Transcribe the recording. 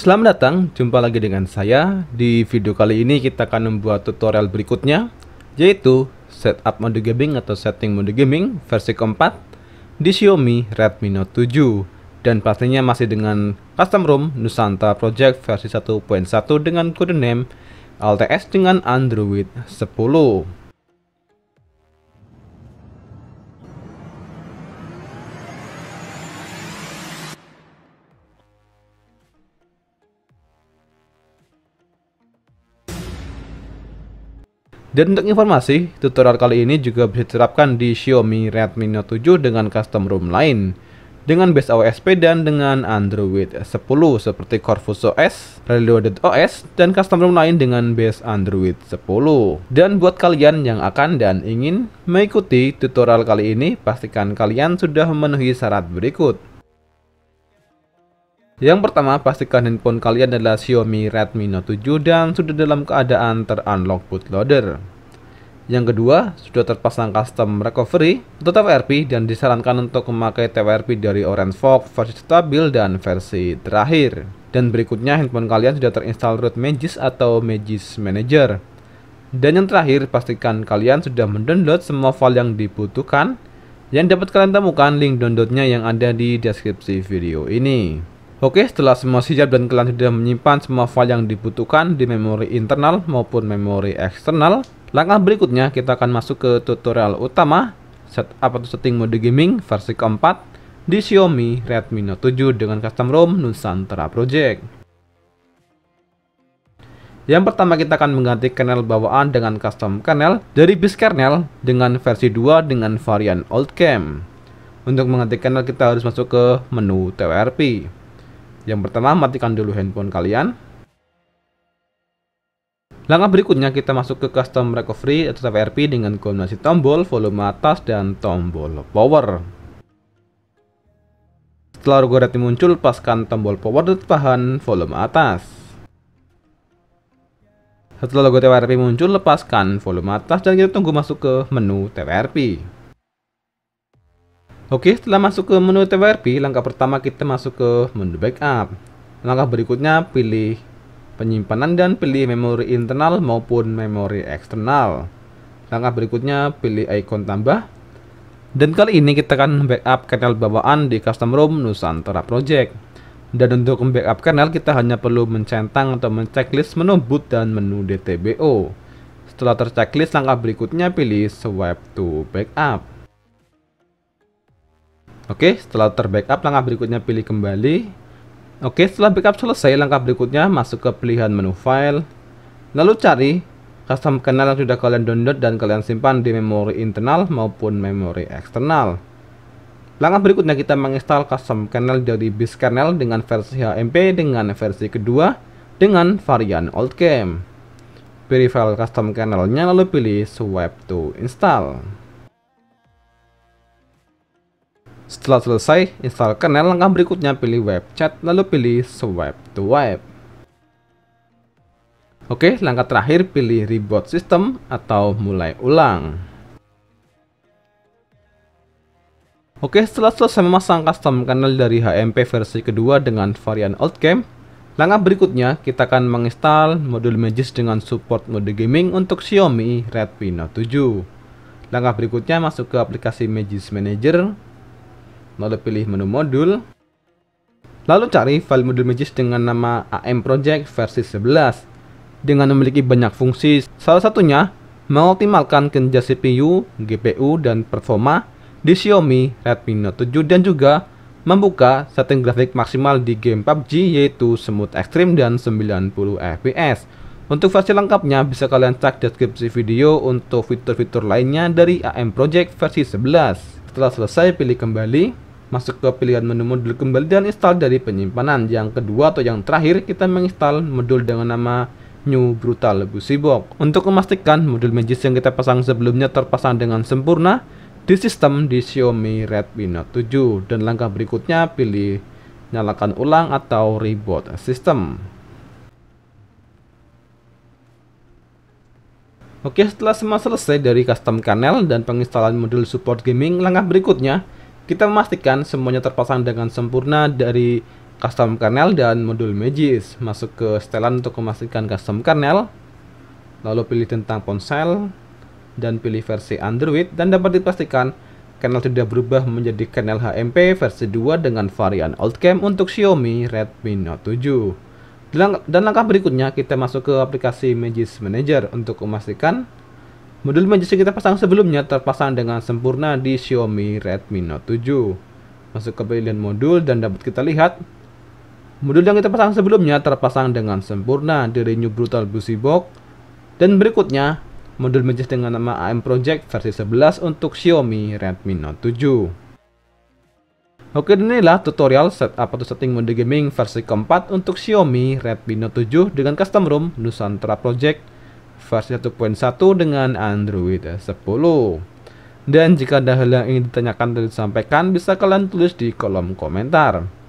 Selamat datang, jumpa lagi dengan saya. Di video kali ini kita akan membuat tutorial berikutnya, yaitu setup mode gaming atau setting mode gaming versi keempat di Xiaomi Redmi Note 7 dan pastinya masih dengan custom ROM Nusantara Project versi 1.1 dengan kode name LTS dengan Android 10. Dan untuk informasi, tutorial kali ini juga bisa diterapkan di Xiaomi Redmi Note 7 dengan custom ROM lain. Dengan base OSP dan dengan Android 10 seperti Corvus OS, Reloaded OS, dan custom ROM lain dengan base Android 10. Dan buat kalian yang akan dan ingin mengikuti tutorial kali ini, pastikan kalian sudah memenuhi syarat berikut. Yang pertama, pastikan handphone kalian adalah Xiaomi Redmi Note 7 dan sudah dalam keadaan terunlock bootloader. Yang kedua, sudah terpasang custom recovery atau TWRP dan disarankan untuk memakai TWRP dari Orange Fog versi stabil dan versi terakhir. Dan berikutnya, handphone kalian sudah terinstall root Magis atau Magis Manager. Dan yang terakhir, pastikan kalian sudah mendownload semua file yang dibutuhkan yang dapat kalian temukan link downloadnya yang ada di deskripsi video ini. Oke, setelah semua siap dan kalian sudah menyimpan semua file yang dibutuhkan di memori internal maupun memori eksternal, langkah berikutnya kita akan masuk ke tutorial utama setup atau setting mode gaming versi keempat di Xiaomi Redmi Note 7 dengan custom ROM Nusantara Project. Yang pertama kita akan mengganti kernel bawaan dengan custom kernel dari base kernel dengan versi 2 dengan varian old cam. Untuk mengganti kernel kita harus masuk ke menu TWRP. Yang pertama, matikan dulu handphone kalian. Langkah berikutnya kita masuk ke custom recovery atau TPRP dengan kombinasi tombol volume atas dan tombol power. Setelah logo red muncul, paskan tombol power dan tahan volume atas. Setelah logo TWRP muncul, lepaskan volume atas dan kita tunggu masuk ke menu TWRP. Oke, setelah masuk ke menu TWRP, langkah pertama kita masuk ke menu backup. Langkah berikutnya pilih penyimpanan dan pilih memori internal maupun memori eksternal. Langkah berikutnya pilih ikon tambah. Dan kali ini kita akan backup kernel bawaan di custom ROM Nusantara Project. Dan untuk backup kernel kita hanya perlu mencentang atau menceklist menu boot dan menu DTBO. Setelah terceklist langkah berikutnya pilih swipe to backup. Oke, setelah terbackup, langkah berikutnya pilih kembali. Oke, setelah backup selesai, langkah berikutnya masuk ke pilihan menu file. Lalu cari custom kernel yang sudah kalian download dan kalian simpan di memori internal maupun memori eksternal. Langkah berikutnya kita menginstal custom kernel dari base kernel dengan versi HMP dengan versi kedua dengan varian old game. Pilih file custom kernelnya lalu pilih swipe to install. Setelah selesai, install kernel, langkah berikutnya pilih web chat, lalu pilih swipe to web. Oke, langkah terakhir pilih reboot system atau mulai ulang. Oke, setelah selesai memasang custom kernel dari HMP versi kedua dengan varian old game, langkah berikutnya kita akan menginstal modul Magis dengan support mode gaming untuk Xiaomi Redmi Note 7. Langkah berikutnya masuk ke aplikasi Magis Manager, lalu pilih menu modul. Lalu cari file modul Magis dengan nama AM Project versi 11. Dengan memiliki banyak fungsi, salah satunya mengoptimalkan kerja CPU, GPU, dan performa di Xiaomi Redmi Note 7 dan juga membuka setting grafik maksimal di game PUBG yaitu Smooth Extreme dan 90 fps. Untuk versi lengkapnya bisa kalian cek deskripsi video untuk fitur-fitur lainnya dari AM Project versi 11. Setelah selesai pilih kembali masuk ke pilihan menu modul kembali dan install dari penyimpanan. Yang kedua atau yang terakhir, kita menginstal modul dengan nama New Brutal box Untuk memastikan modul Magis yang kita pasang sebelumnya terpasang dengan sempurna di sistem di Xiaomi Redmi Note 7. Dan langkah berikutnya, pilih nyalakan ulang atau reboot sistem Oke, setelah semua selesai dari custom kernel dan penginstalan modul support gaming, langkah berikutnya kita memastikan semuanya terpasang dengan sempurna dari custom kernel dan modul Magis. Masuk ke setelan untuk memastikan custom kernel. Lalu pilih tentang ponsel dan pilih versi Android dan dapat dipastikan kernel tidak berubah menjadi kernel HMP versi 2 dengan varian old cam untuk Xiaomi Redmi Note 7. Dan langkah berikutnya kita masuk ke aplikasi Magis Manager untuk memastikan Modul manusia kita pasang sebelumnya terpasang dengan sempurna di Xiaomi Redmi Note 7. Masuk ke pilihan modul dan dapat kita lihat modul yang kita pasang sebelumnya terpasang dengan sempurna di Renew Brutal Busy Box dan berikutnya modul majus dengan nama AM Project versi 11 untuk Xiaomi Redmi Note 7. Oke dan inilah tutorial setup atau setting mode gaming versi keempat untuk Xiaomi Redmi Note 7 dengan custom ROM Nusantara Project versi 1.1 dengan Android 10. Dan jika ada hal yang ingin ditanyakan dan disampaikan, bisa kalian tulis di kolom komentar.